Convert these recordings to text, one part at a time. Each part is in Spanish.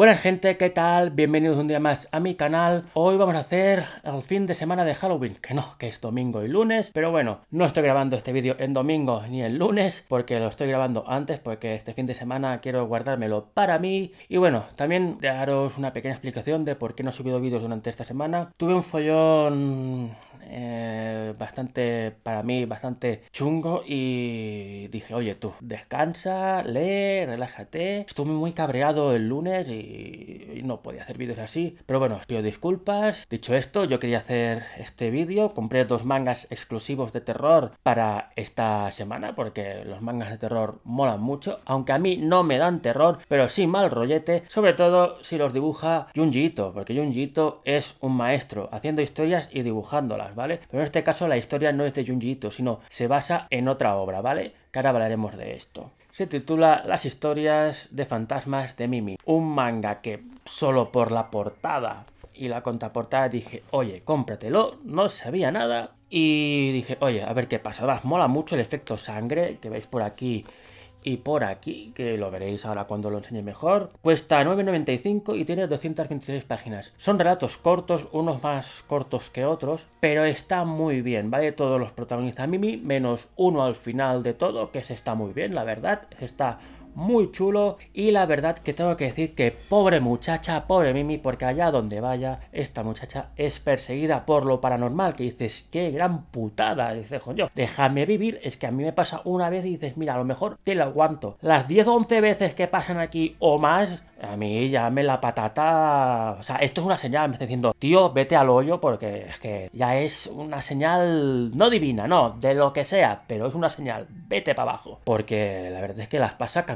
Buenas gente, ¿qué tal? Bienvenidos un día más a mi canal. Hoy vamos a hacer el fin de semana de Halloween, que no, que es domingo y lunes, pero bueno, no estoy grabando este vídeo en domingo ni en lunes, porque lo estoy grabando antes, porque este fin de semana quiero guardármelo para mí. Y bueno, también daros una pequeña explicación de por qué no he subido vídeos durante esta semana. Tuve un follón eh, bastante, para mí, bastante chungo y dije, oye tú, descansa, lee, relájate. Estuve muy cabreado el lunes y y, no podía hacer vídeos así. Pero bueno, os pido disculpas. Dicho esto, yo quería hacer este vídeo. Compré dos mangas exclusivos de terror para esta semana, porque los mangas de terror molan mucho. Aunque a mí no me dan terror, pero sí mal rollete. Sobre todo si los dibuja Junji porque Junji es un maestro haciendo historias y dibujándolas, ¿vale? Pero en este caso la historia no es de Junji sino se basa en otra obra, ¿vale? Que ahora hablaremos de esto se titula Las historias de fantasmas de Mimi. Un manga que solo por la portada y la contraportada dije, oye, cómpratelo, no sabía nada. Y dije, oye, a ver qué pasa, mola mucho el efecto sangre que veis por aquí y por aquí, que lo veréis ahora cuando lo enseñe mejor. Cuesta 9,95 y tiene 226 páginas. Son relatos cortos, unos más cortos que otros, pero está muy bien, ¿vale? Todos los protagonistas Mimi, menos uno al final de todo, que se está muy bien, la verdad, se está muy chulo y la verdad que tengo que decir que pobre muchacha, pobre Mimi, porque allá donde vaya, esta muchacha es perseguida por lo paranormal, que dices, qué gran putada, dice yo, déjame vivir, es que a mí me pasa una vez y dices, mira, a lo mejor te lo aguanto. Las 10 o 11 veces que pasan aquí o más, a mí ya me la patata. O sea, esto es una señal, me está diciendo, tío, vete al hoyo porque es que ya es una señal no divina, no, de lo que sea, pero es una señal, vete para abajo. Porque la verdad es que las pasa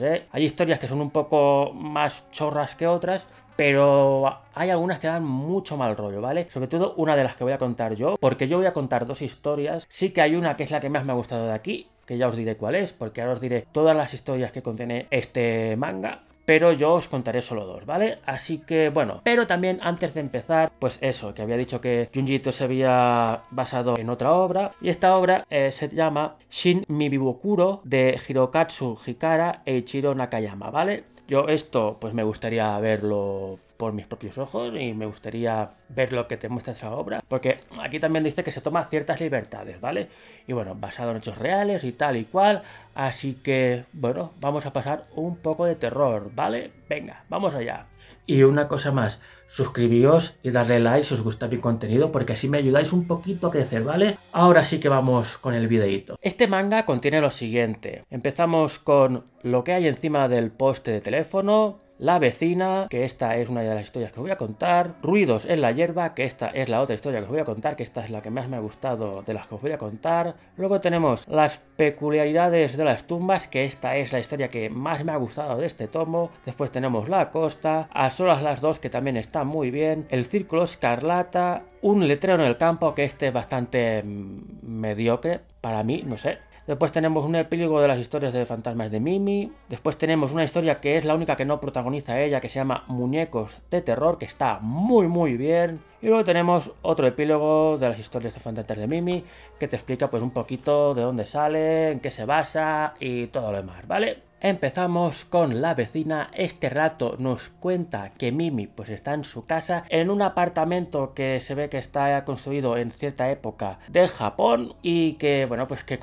¿eh? Hay historias que son un poco más chorras que otras, pero hay algunas que dan mucho mal rollo, ¿vale? Sobre todo una de las que voy a contar yo, porque yo voy a contar dos historias. Sí que hay una que es la que más me ha gustado de aquí, que ya os diré cuál es, porque ahora os diré todas las historias que contiene este manga pero yo os contaré solo dos, ¿vale? Así que bueno, pero también antes de empezar, pues eso, que había dicho que Junjito se había basado en otra obra, y esta obra eh, se llama Shin Mibibukuro de Hirokatsu Hikara e Ichiro Nakayama, ¿vale? Yo esto, pues me gustaría verlo por mis propios ojos y me gustaría ver lo que te muestra esa obra, porque aquí también dice que se toma ciertas libertades, ¿vale? Y bueno, basado en hechos reales y tal y cual, así que bueno, vamos a pasar un poco de terror, ¿vale? Venga, vamos allá. Y una cosa más, suscribíos y darle like si os gusta mi contenido porque así me ayudáis un poquito a crecer, ¿vale? Ahora sí que vamos con el videito. Este manga contiene lo siguiente. Empezamos con lo que hay encima del poste de teléfono, la vecina, que esta es una de las historias que voy a contar. Ruidos en la hierba, que esta es la otra historia que os voy a contar, que esta es la que más me ha gustado de las que os voy a contar. Luego tenemos las peculiaridades de las tumbas, que esta es la historia que más me ha gustado de este tomo. Después tenemos la costa, a solas las dos, que también está muy bien. El círculo escarlata, un letrero en el campo, que este es bastante mm, mediocre, para mí, no sé. Después tenemos un epílogo de las historias de fantasmas de Mimi. Después tenemos una historia que es la única que no protagoniza ella, que se llama Muñecos de Terror, que está muy muy bien. Y luego tenemos otro epílogo de las historias de fantasmas de Mimi, que te explica pues un poquito de dónde sale, en qué se basa y todo lo demás, ¿vale? Empezamos con la vecina, este rato nos cuenta que Mimi pues está en su casa, en un apartamento que se ve que está construido en cierta época de Japón y que bueno pues que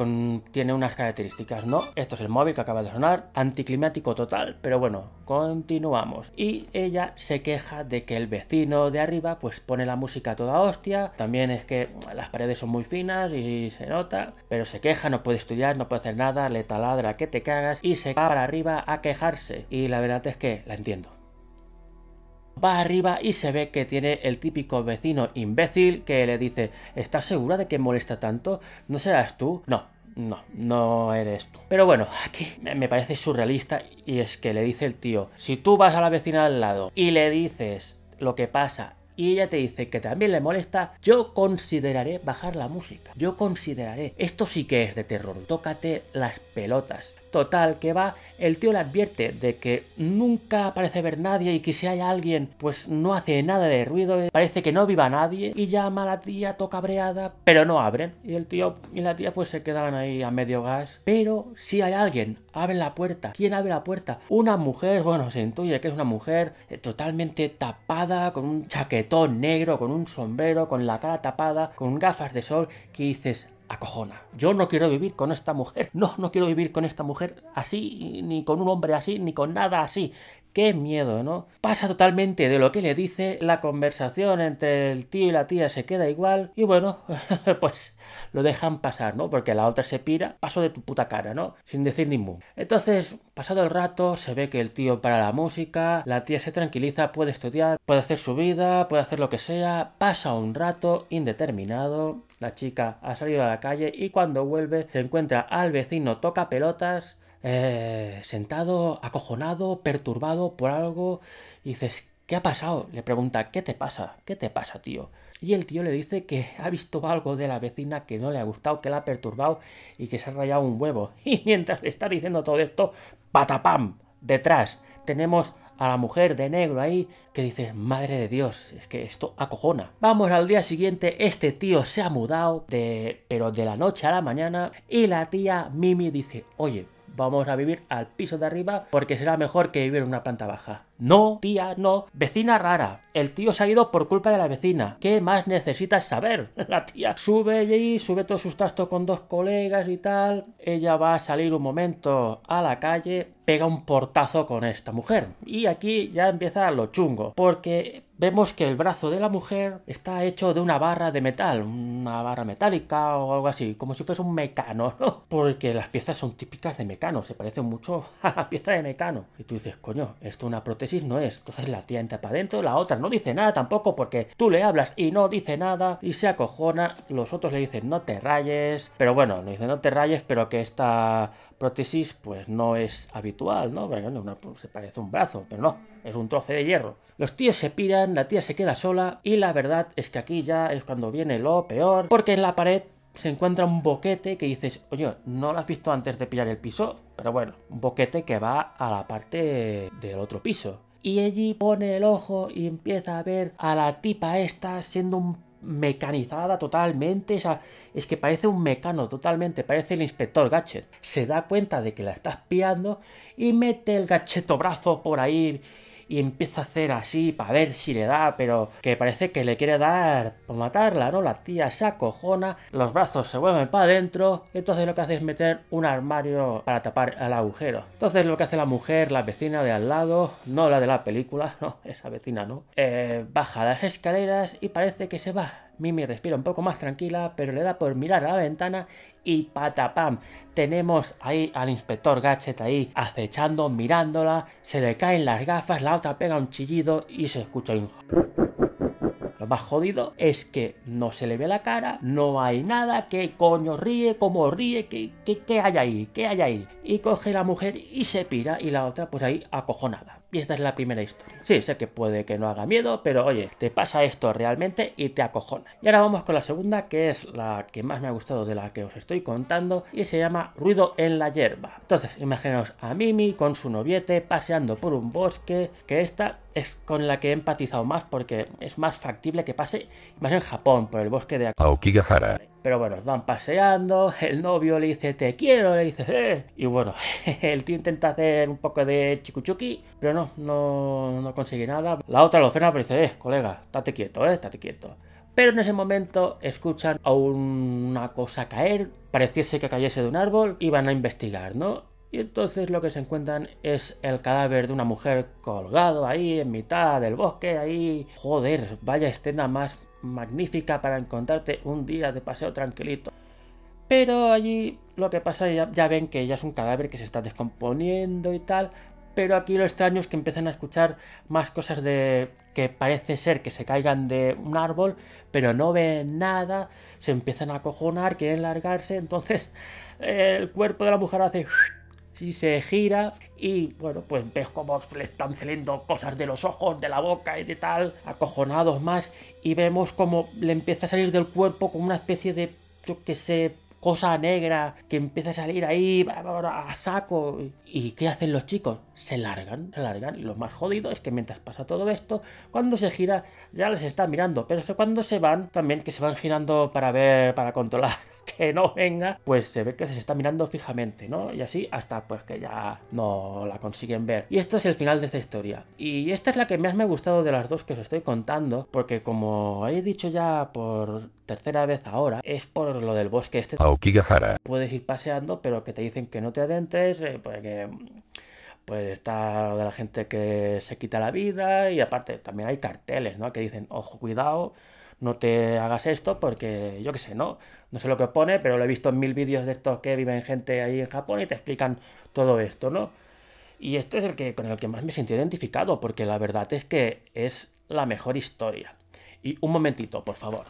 tiene unas características, ¿no? Esto es el móvil que acaba de sonar, anticlimático total, pero bueno, continuamos. Y ella se queja de que el vecino de arriba pues pone la música toda hostia, también es que las paredes son muy finas y se nota, pero se queja, no puede estudiar, no puede hacer nada, le taladra que te cagas y se va arriba a quejarse y la verdad es que la entiendo. Va arriba y se ve que tiene el típico vecino imbécil que le dice, ¿estás segura de que molesta tanto? ¿No serás tú? No, no, no eres tú. Pero bueno, aquí me parece surrealista y es que le dice el tío, si tú vas a la vecina al lado y le dices lo que pasa y ella te dice que también le molesta, yo consideraré bajar la música. Yo consideraré. Esto sí que es de terror. Tócate las pelotas. Total, que va, el tío le advierte de que nunca parece ver nadie y que si hay alguien, pues no hace nada de ruido, eh, parece que no viva nadie y llama a la tía toca breada, pero no abren. Y el tío y la tía pues se quedaban ahí a medio gas. Pero si hay alguien, abren la puerta. ¿Quién abre la puerta? Una mujer, bueno, se intuye que es una mujer eh, totalmente tapada, con un chaquetón negro, con un sombrero, con la cara tapada, con gafas de sol, que dices, acojona. Yo no quiero vivir con esta mujer. No, no quiero vivir con esta mujer así, ni con un hombre así, ni con nada así. Qué miedo, ¿no? Pasa totalmente de lo que le dice, la conversación entre el tío y la tía se queda igual y bueno, pues lo dejan pasar, ¿no? Porque la otra se pira, paso de tu puta cara, ¿no? Sin decir ningún. Entonces, pasado el rato, se ve que el tío para la música, la tía se tranquiliza, puede estudiar, puede hacer su vida, puede hacer lo que sea, pasa un rato indeterminado, la chica ha salido a la calle y cuando vuelve se encuentra al vecino toca pelotas eh, sentado, acojonado, perturbado por algo, y dices, ¿qué ha pasado? Le pregunta, ¿qué te pasa? ¿Qué te pasa, tío? Y el tío le dice que ha visto algo de la vecina que no le ha gustado, que la ha perturbado y que se ha rayado un huevo. Y mientras le está diciendo todo esto, patapam, detrás tenemos a la mujer de negro ahí que dice, madre de Dios, es que esto acojona. Vamos al día siguiente, este tío se ha mudado, de, pero de la noche a la mañana, y la tía Mimi dice, oye, vamos a vivir al piso de arriba porque será mejor que vivir en una planta baja. No, tía, no. Vecina rara. El tío se ha ido por culpa de la vecina. ¿Qué más necesitas saber? La tía sube allí, sube todos sus trastos con dos colegas y tal. Ella va a salir un momento a la calle, pega un portazo con esta mujer. Y aquí ya empieza lo chungo. Porque vemos que el brazo de la mujer está hecho de una barra de metal, una barra metálica o algo así, como si fuese un mecano, ¿no? Porque las piezas son típicas de mecano, se parecen mucho a la pieza de mecano. Y tú dices, coño, esto una prótesis no es. Entonces la tía entra para adentro, la otra no dice nada tampoco porque tú le hablas y no dice nada y se acojona. Los otros le dicen, no te rayes, pero bueno, le dicen, no te rayes, pero que esta prótesis pues no es habitual, ¿no? Pues, se parece a un brazo, pero no es un troce de hierro. Los tíos se piran, la tía se queda sola y la verdad es que aquí ya es cuando viene lo peor, porque en la pared se encuentra un boquete que dices, oye, no lo has visto antes de pillar el piso, pero bueno, un boquete que va a la parte del otro piso. Y allí pone el ojo y empieza a ver a la tipa esta siendo mecanizada totalmente, o sea, es que parece un mecano totalmente, parece el inspector Gachet. Se da cuenta de que la está espiando y mete el gachetobrazo por ahí y empieza a hacer así para ver si le da, pero que parece que le quiere dar por matarla, ¿no? La tía se acojona, los brazos se vuelven para adentro, entonces lo que hace es meter un armario para tapar el agujero. Entonces lo que hace la mujer, la vecina de al lado, no la de la película, no, esa vecina no, eh, baja las escaleras y parece que se va. Mimi respira un poco más tranquila, pero le da por mirar a la ventana y patapam. Tenemos ahí al inspector Gatchet ahí acechando, mirándola, se le caen las gafas, la otra pega un chillido y se escucha un... Lo más jodido es que no se le ve la cara, no hay nada, que coño ríe, como ríe, ¿Qué, qué hay ahí, qué hay ahí. Y coge la mujer y se pira y la otra pues ahí acojonada. Y esta es la primera historia. Sí, sé que puede que no haga miedo, pero oye, te pasa esto realmente y te acojona. Y ahora vamos con la segunda, que es la que más me ha gustado de la que os estoy contando, y se llama Ruido en la hierba. Entonces, imaginaos a Mimi con su noviete paseando por un bosque, que está es con la que he empatizado más porque es más factible que pase más en Japón, por el bosque de Aokigahara. Pero bueno, van paseando, el novio le dice te quiero, le dice eh. Y bueno, el tío intenta hacer un poco de chikuchuki, pero no, no, no consigue nada. La otra lo frena pero dice, eh, colega, estate quieto, eh, estate quieto. Pero en ese momento escuchan a una cosa caer, pareciese que cayese de un árbol y van a investigar, ¿no? Y entonces lo que se encuentran es el cadáver de una mujer colgado ahí en mitad del bosque, ahí. Joder, vaya escena más magnífica para encontrarte un día de paseo tranquilito. Pero allí lo que pasa, ya, ven que ella es un cadáver que se está descomponiendo y tal, pero aquí lo extraño es que empiezan a escuchar más cosas de que parece ser que se caigan de un árbol, pero no ven nada, se empiezan a acojonar, quieren largarse, entonces eh, el cuerpo de la mujer hace y se gira y bueno, pues ves como le están saliendo cosas de los ojos, de la boca y de tal, acojonados más y vemos como le empieza a salir del cuerpo como una especie de, yo que sé, cosa negra que empieza a salir ahí a saco. ¿Y qué hacen los chicos? Se largan, se largan. Y lo más jodido es que mientras pasa todo esto, cuando se gira ya les está mirando. Pero es que cuando se van, también que se van girando para ver, para controlar que no venga, pues se ve que se está mirando fijamente, ¿no? Y así hasta pues que ya no la consiguen ver. Y esto es el final de esta historia. Y esta es la que más me ha gustado de las dos que os estoy contando, porque como he dicho ya por tercera vez ahora, es por lo del bosque este. Aokigahara. Puedes ir paseando, pero que te dicen que no te adentres, eh, porque pues está de la gente que se quita la vida y aparte también hay carteles, ¿no? Que dicen, ojo, cuidado, no te hagas esto porque yo qué sé, ¿no? No sé lo que pone, pero lo he visto en mil vídeos de estos que viven gente ahí en Japón y te explican todo esto, ¿no? Y esto es el que con el que más me siento identificado, porque la verdad es que es la mejor historia. Y un momentito, por favor.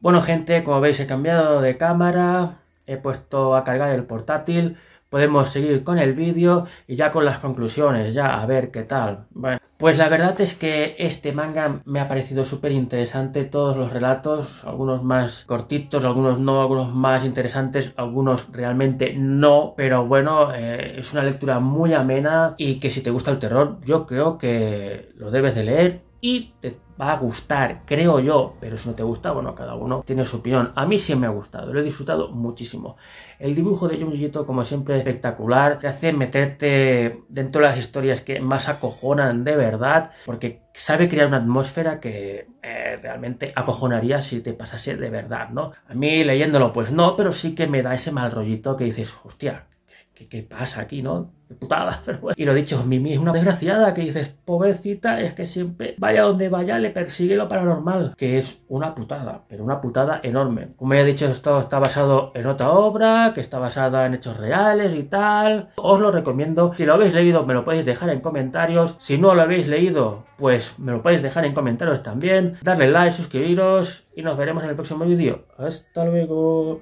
Bueno, gente, como veis he cambiado de cámara, he puesto a cargar el portátil, podemos seguir con el vídeo y ya con las conclusiones, ya a ver qué tal. Bueno. Pues la verdad es que este manga me ha parecido súper interesante, todos los relatos, algunos más cortitos, algunos no, algunos más interesantes, algunos realmente no, pero bueno, eh, es una lectura muy amena y que si te gusta el terror, yo creo que lo debes de leer y te va a gustar, creo yo, pero si no te gusta, bueno, cada uno tiene su opinión. A mí sí me ha gustado, lo he disfrutado muchísimo. El dibujo de Junjito, como siempre, espectacular, te hace meterte dentro de las historias que más acojonan de verdad, porque sabe crear una atmósfera que eh, realmente acojonaría si te pasase de verdad, ¿no? A mí leyéndolo, pues no, pero sí que me da ese mal rollito que dices, hostia, ¿qué, pasa aquí, no? Qué putada, pero bueno. Y lo dicho, Mimi es una desgraciada que dices, pobrecita, es que siempre vaya donde vaya, le persigue lo paranormal, que es una putada, pero una putada enorme. Como ya he dicho, esto está basado en otra obra, que está basada en hechos reales y tal. Os lo recomiendo. Si lo habéis leído, me lo podéis dejar en comentarios. Si no lo habéis leído, pues me lo podéis dejar en comentarios también. Darle like, suscribiros y nos veremos en el próximo vídeo. Hasta luego.